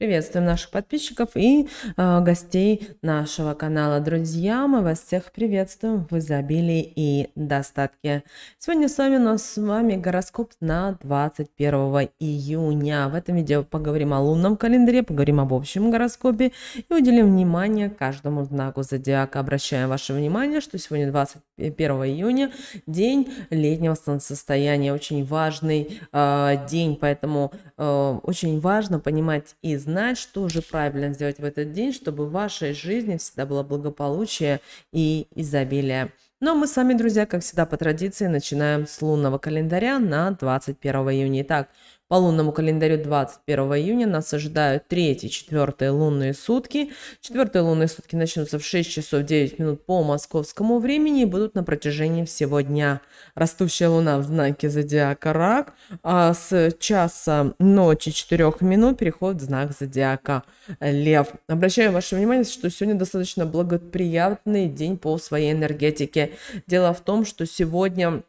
Приветствуем наших подписчиков и э, гостей нашего канала. Друзья, мы вас всех приветствуем в изобилии и достатке. Сегодня с вами, у нас с вами гороскоп на 21 июня. В этом видео поговорим о лунном календаре, поговорим об общем гороскопе и уделим внимание каждому знаку зодиака. Обращаем ваше внимание, что сегодня 21 июня, день летнего солнцестояния. Очень важный э, день, поэтому э, очень важно понимать и знать, знать, что же правильно сделать в этот день, чтобы в вашей жизни всегда было благополучие и изобилие. Но ну, а мы с вами, друзья, как всегда по традиции, начинаем с лунного календаря на 21 июня. Итак, по лунному календарю 21 июня нас ожидают третьи, четвертые лунные сутки. Четвертые лунные сутки начнутся в 6 часов 9 минут по московскому времени и будут на протяжении всего дня. Растущая луна в знаке зодиака Рак, а с часа ночи 4 минут переходит в знак зодиака Лев. Обращаю ваше внимание, что сегодня достаточно благоприятный день по своей энергетике. Дело в том, что сегодня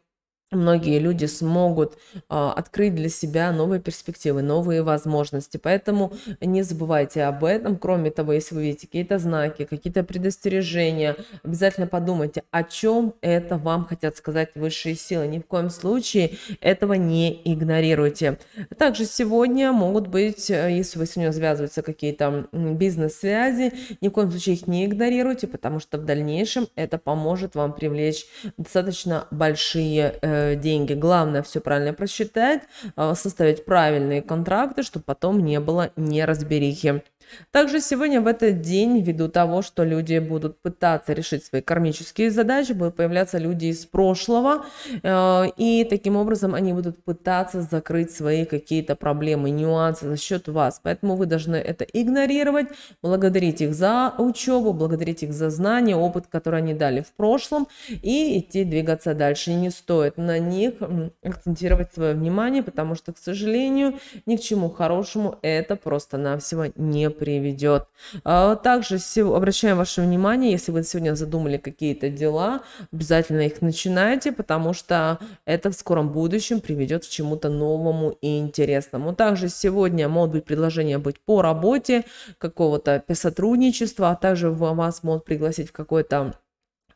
многие люди смогут а, открыть для себя новые перспективы, новые возможности. Поэтому не забывайте об этом. Кроме того, если вы видите какие-то знаки, какие-то предостережения, обязательно подумайте, о чем это вам хотят сказать высшие силы. Ни в коем случае этого не игнорируйте. Также сегодня могут быть, э, если вы с ним связываются какие-то бизнес-связи, ни в коем случае их не игнорируйте, потому что в дальнейшем это поможет вам привлечь достаточно большие э, Э, деньги. Главное все правильно просчитать, э, составить правильные контракты, чтобы потом не было неразберихи. Также сегодня в этот день, ввиду того, что люди будут пытаться решить свои кармические задачи, будут появляться люди из прошлого, э, и таким образом они будут пытаться закрыть свои какие-то проблемы, нюансы за счет вас. Поэтому вы должны это игнорировать, благодарить их за учебу, благодарить их за знания, опыт, который они дали в прошлом, и идти двигаться дальше не стоит. На них акцентировать свое внимание, потому что, к сожалению, ни к чему хорошему это просто-навсего не приводит приведет. А, также обращаем ваше внимание, если вы сегодня задумали какие-то дела, обязательно их начинайте, потому что это в скором будущем приведет к чему-то новому и интересному. Также сегодня могут быть предложения быть по работе, какого-то сотрудничества, а также вас могут пригласить в какой-то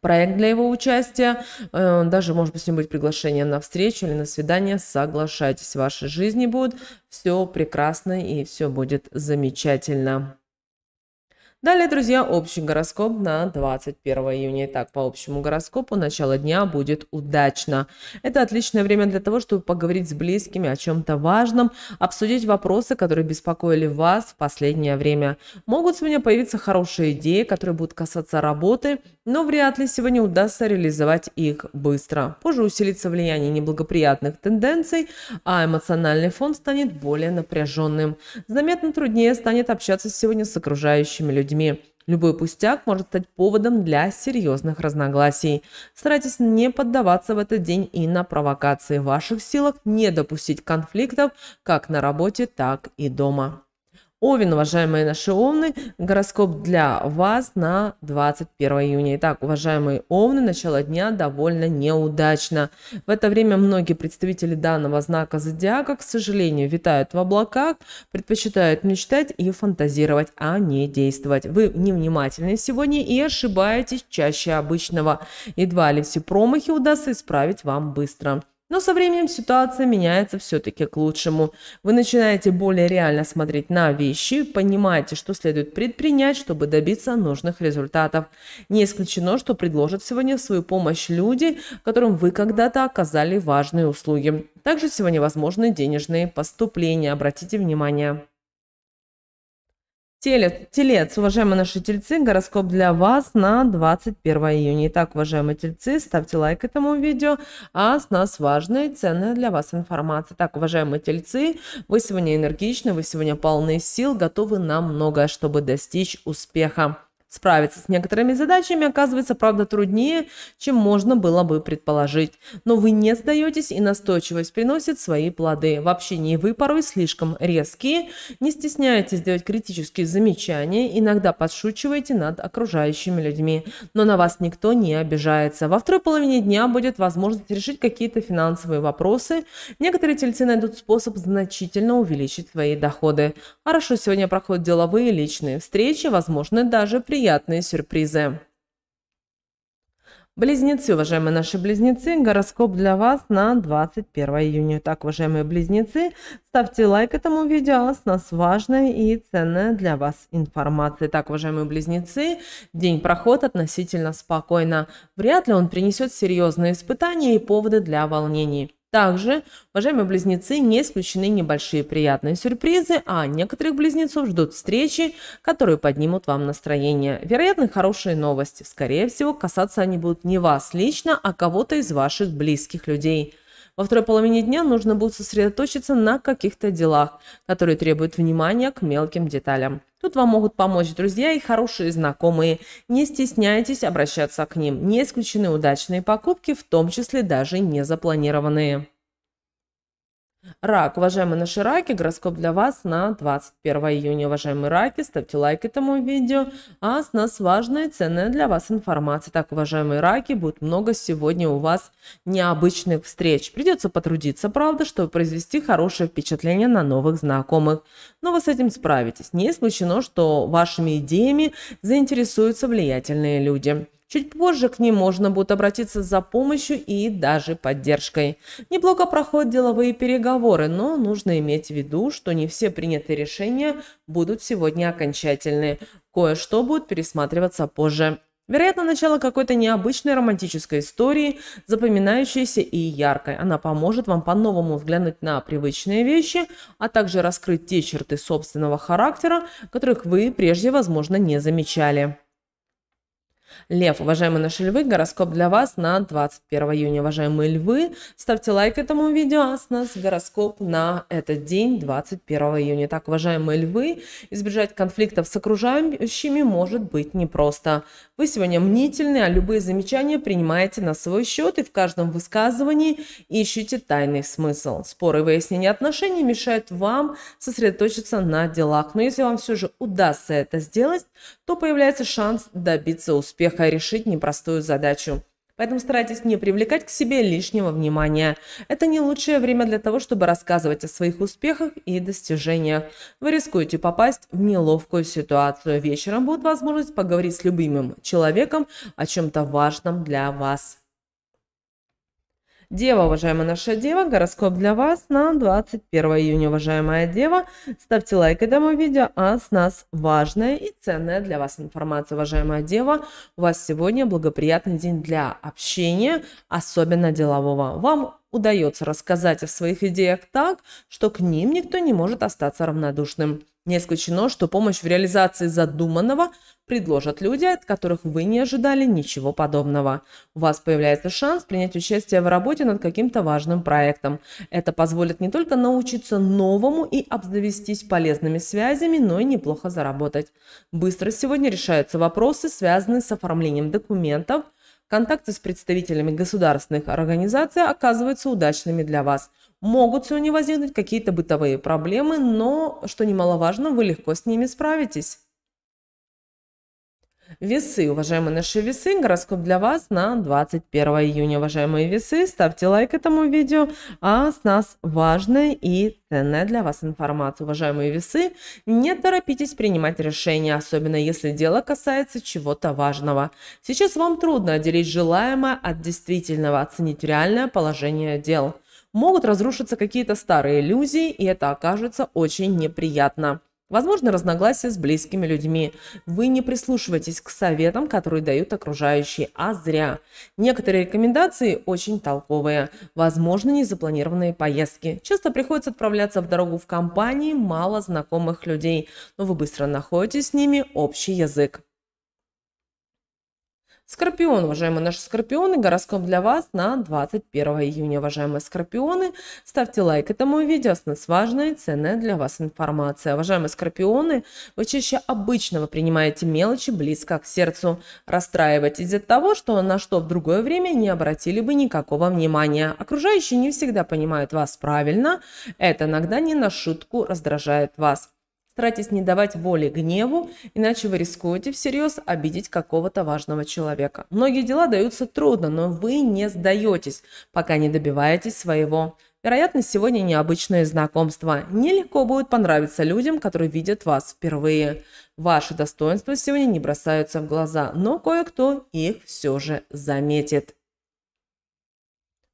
проект для его участия, э, даже, может быть, с ним быть приглашение на встречу или на свидание, соглашайтесь, в вашей жизни будет все прекрасно и все будет замечательно. Далее, друзья, общий гороскоп на 21 июня. Итак, по общему гороскопу начало дня будет удачно. Это отличное время для того, чтобы поговорить с близкими о чем-то важном, обсудить вопросы, которые беспокоили вас в последнее время. Могут у меня появиться хорошие идеи, которые будут касаться работы но вряд ли сегодня удастся реализовать их быстро. Позже усилится влияние неблагоприятных тенденций, а эмоциональный фон станет более напряженным. Заметно труднее станет общаться сегодня с окружающими людьми. Любой пустяк может стать поводом для серьезных разногласий. Старайтесь не поддаваться в этот день и на провокации ваших силах, не допустить конфликтов как на работе, так и дома. Овен, уважаемые наши овны, гороскоп для вас на 21 июня. Итак, уважаемые овны, начало дня довольно неудачно. В это время многие представители данного знака зодиака, к сожалению, витают в облаках, предпочитают мечтать и фантазировать, а не действовать. Вы невнимательны сегодня и ошибаетесь чаще обычного. Едва ли все промахи удастся исправить вам быстро. Но со временем ситуация меняется все-таки к лучшему. Вы начинаете более реально смотреть на вещи понимаете, что следует предпринять, чтобы добиться нужных результатов. Не исключено, что предложат сегодня свою помощь люди, которым вы когда-то оказали важные услуги. Также сегодня возможны денежные поступления. Обратите внимание. Телец, уважаемые наши тельцы, гороскоп для вас на 21 июня. Итак, уважаемые тельцы, ставьте лайк этому видео, а с нас важная и ценная для вас информация. Так, уважаемые тельцы, вы сегодня энергичны, вы сегодня полны сил, готовы на многое, чтобы достичь успеха. Справиться с некоторыми задачами оказывается, правда, труднее, чем можно было бы предположить. Но вы не сдаетесь, и настойчивость приносит свои плоды. В общении вы порой слишком резкие, не стесняетесь делать критические замечания, иногда подшучиваете над окружающими людьми. Но на вас никто не обижается. Во второй половине дня будет возможность решить какие-то финансовые вопросы. Некоторые тельцы найдут способ значительно увеличить свои доходы. Хорошо сегодня проходят деловые и личные встречи, возможно, даже приятные приятные сюрпризы. Близнецы, уважаемые наши близнецы, гороскоп для вас на 21 июня. Так, уважаемые близнецы, ставьте лайк этому видео, с а нас важная и ценная для вас информация. Так, уважаемые близнецы, день проход относительно спокойно. Вряд ли он принесет серьезные испытания и поводы для волнений. Также, уважаемые близнецы, не исключены небольшие приятные сюрпризы, а некоторых близнецов ждут встречи, которые поднимут вам настроение. Вероятно, хорошие новости. Скорее всего, касаться они будут не вас лично, а кого-то из ваших близких людей – во второй половине дня нужно будет сосредоточиться на каких-то делах, которые требуют внимания к мелким деталям. Тут вам могут помочь друзья и хорошие знакомые. Не стесняйтесь обращаться к ним. Не исключены удачные покупки, в том числе даже незапланированные. Рак, уважаемые наши раки, гороскоп для вас на 21 июня. Уважаемые раки, ставьте лайк этому видео, а с нас важная и ценная для вас информация. Так, уважаемые раки, будет много сегодня у вас необычных встреч. Придется потрудиться, правда, чтобы произвести хорошее впечатление на новых знакомых. Но вы с этим справитесь. Не исключено, что вашими идеями заинтересуются влиятельные люди. Чуть позже к ним можно будет обратиться за помощью и даже поддержкой. Неплохо проходят деловые переговоры, но нужно иметь в виду, что не все принятые решения будут сегодня окончательны. Кое-что будет пересматриваться позже. Вероятно, начало какой-то необычной романтической истории, запоминающейся и яркой. Она поможет вам по-новому взглянуть на привычные вещи, а также раскрыть те черты собственного характера, которых вы прежде, возможно, не замечали. Лев, уважаемые наши львы, гороскоп для вас на 21 июня. Уважаемые львы, ставьте лайк этому видео, а с нас гороскоп на этот день, 21 июня. Так, уважаемые львы, избежать конфликтов с окружающими может быть непросто. Вы сегодня мнительны, а любые замечания принимаете на свой счет и в каждом высказывании ищите тайный смысл. Споры и выяснение отношений мешают вам сосредоточиться на делах. Но если вам все же удастся это сделать, то появляется шанс добиться успеха успеха решить непростую задачу. Поэтому старайтесь не привлекать к себе лишнего внимания. Это не лучшее время для того, чтобы рассказывать о своих успехах и достижениях. Вы рискуете попасть в неловкую ситуацию. Вечером будет возможность поговорить с любимым человеком о чем-то важном для вас. Дева, уважаемая наша дева, гороскоп для вас на 21 июня, уважаемая дева. Ставьте лайк этому видео, а с нас важная и ценная для вас информация, уважаемая дева. У вас сегодня благоприятный день для общения, особенно делового. Вам удается рассказать о своих идеях так, что к ним никто не может остаться равнодушным. Не исключено, что помощь в реализации задуманного предложат люди, от которых вы не ожидали ничего подобного. У вас появляется шанс принять участие в работе над каким-то важным проектом. Это позволит не только научиться новому и обзавестись полезными связями, но и неплохо заработать. Быстро сегодня решаются вопросы, связанные с оформлением документов. Контакты с представителями государственных организаций оказываются удачными для вас – Могут сегодня возникнуть какие-то бытовые проблемы, но, что немаловажно, вы легко с ними справитесь. Весы, уважаемые наши весы, гороскоп для вас на 21 июня, уважаемые весы. Ставьте лайк этому видео, а с нас важная и ценная для вас информация. Уважаемые весы, не торопитесь принимать решения, особенно если дело касается чего-то важного. Сейчас вам трудно отделить желаемое от действительного, оценить реальное положение дел – могут разрушиться какие-то старые иллюзии, и это окажется очень неприятно. Возможно, разногласия с близкими людьми. Вы не прислушиваетесь к советам, которые дают окружающие, а зря. Некоторые рекомендации очень толковые. Возможно, незапланированные поездки. Часто приходится отправляться в дорогу в компании мало знакомых людей, но вы быстро находите с ними общий язык. Скорпион, уважаемые наши скорпионы, гороскоп для вас на 21 июня, уважаемые скорпионы. Ставьте лайк этому видео, с нас важная и ценная для вас информация. Уважаемые скорпионы, вы чаще обычного принимаете мелочи близко к сердцу. Расстраиваетесь из-за того, что на что в другое время не обратили бы никакого внимания. Окружающие не всегда понимают вас правильно, это иногда не на шутку раздражает вас. Старайтесь не давать воли гневу, иначе вы рискуете всерьез обидеть какого-то важного человека. Многие дела даются трудно, но вы не сдаетесь, пока не добиваетесь своего. Вероятно, сегодня необычное знакомство. Нелегко будет понравиться людям, которые видят вас впервые. Ваши достоинства сегодня не бросаются в глаза, но кое-кто их все же заметит.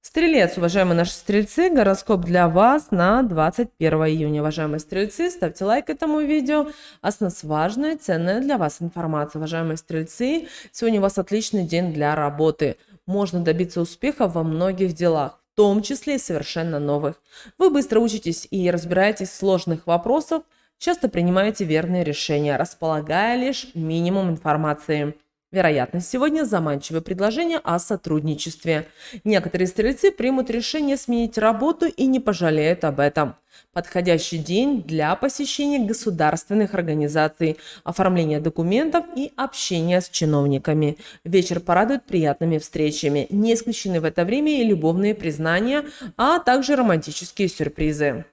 Стрелец, уважаемые наши стрельцы, гороскоп для вас на 21 июня. Уважаемые стрельцы, ставьте лайк этому видео. А с нас важная, ценная для вас информация. Уважаемые стрельцы, сегодня у вас отличный день для работы. Можно добиться успеха во многих делах. В том числе и совершенно новых. Вы быстро учитесь и разбираетесь в сложных вопросах, часто принимаете верные решения, располагая лишь минимум информации. Вероятно, сегодня заманчивое предложение о сотрудничестве. Некоторые стрельцы примут решение сменить работу и не пожалеют об этом. Подходящий день для посещения государственных организаций, оформления документов и общения с чиновниками. Вечер порадует приятными встречами. Не исключены в это время и любовные признания, а также романтические сюрпризы.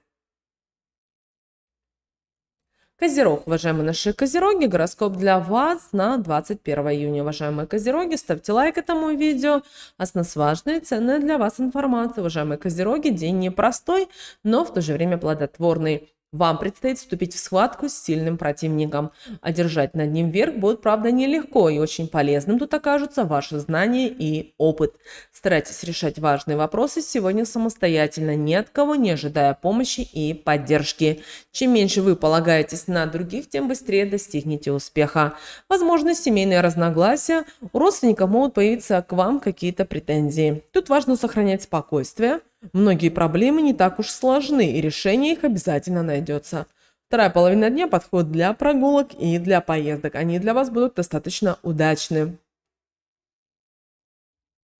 Козерог, уважаемые наши козероги, гороскоп для вас на 21 июня. Уважаемые козероги, ставьте лайк этому видео. А с нас важная ценная для вас информация. Уважаемые козероги, день непростой, но в то же время плодотворный. Вам предстоит вступить в схватку с сильным противником. Одержать над ним верх будет, правда, нелегко, и очень полезным тут окажутся ваши знания и опыт. Старайтесь решать важные вопросы сегодня самостоятельно, ни от кого не ожидая помощи и поддержки. Чем меньше вы полагаетесь на других, тем быстрее достигнете успеха. Возможно, семейные разногласия, у родственников могут появиться к вам какие-то претензии. Тут важно сохранять спокойствие – Многие проблемы не так уж сложны, и решение их обязательно найдется. Вторая половина дня подходит для прогулок и для поездок. Они для вас будут достаточно удачны.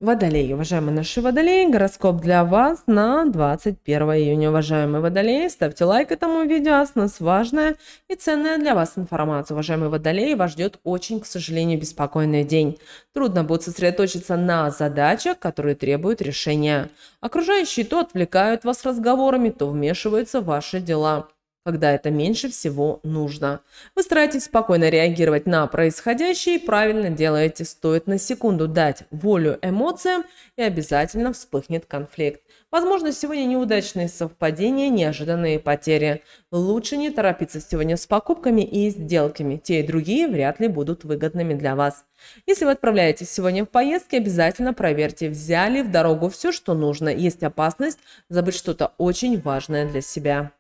Водолеи, уважаемые наши водолеи, гороскоп для вас на 21 июня. Уважаемые водолеи, ставьте лайк этому видео, с нас важная и ценная для вас информация. Уважаемые водолеи, вас ждет очень, к сожалению, беспокойный день. Трудно будет сосредоточиться на задачах, которые требуют решения. Окружающие то отвлекают вас разговорами, то вмешиваются в ваши дела когда это меньше всего нужно. Вы стараетесь спокойно реагировать на происходящее и правильно делаете. Стоит на секунду дать волю эмоциям и обязательно вспыхнет конфликт. Возможно, сегодня неудачные совпадения, неожиданные потери. Лучше не торопиться сегодня с покупками и сделками. Те и другие вряд ли будут выгодными для вас. Если вы отправляетесь сегодня в поездки, обязательно проверьте, взяли в дорогу все, что нужно. Есть опасность забыть что-то очень важное для себя.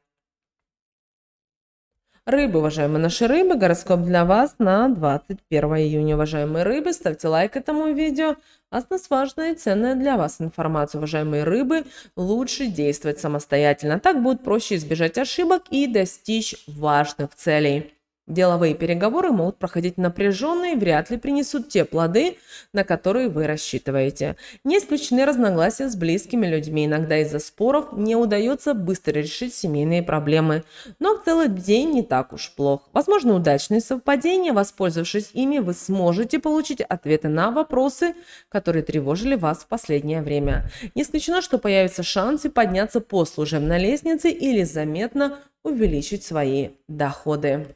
Рыбы, уважаемые наши рыбы, гороскоп для вас на 21 июня. Уважаемые рыбы, ставьте лайк этому видео. Осталась важная и ценная для вас информация, уважаемые рыбы. Лучше действовать самостоятельно. Так будет проще избежать ошибок и достичь важных целей. Деловые переговоры могут проходить напряженно и вряд ли принесут те плоды, на которые вы рассчитываете. Не исключены разногласия с близкими людьми. Иногда из-за споров не удается быстро решить семейные проблемы. Но целый день не так уж плох. Возможно, удачные совпадения. Воспользовавшись ими, вы сможете получить ответы на вопросы, которые тревожили вас в последнее время. Не исключено, что появятся шансы подняться по служебной лестнице или заметно увеличить свои доходы.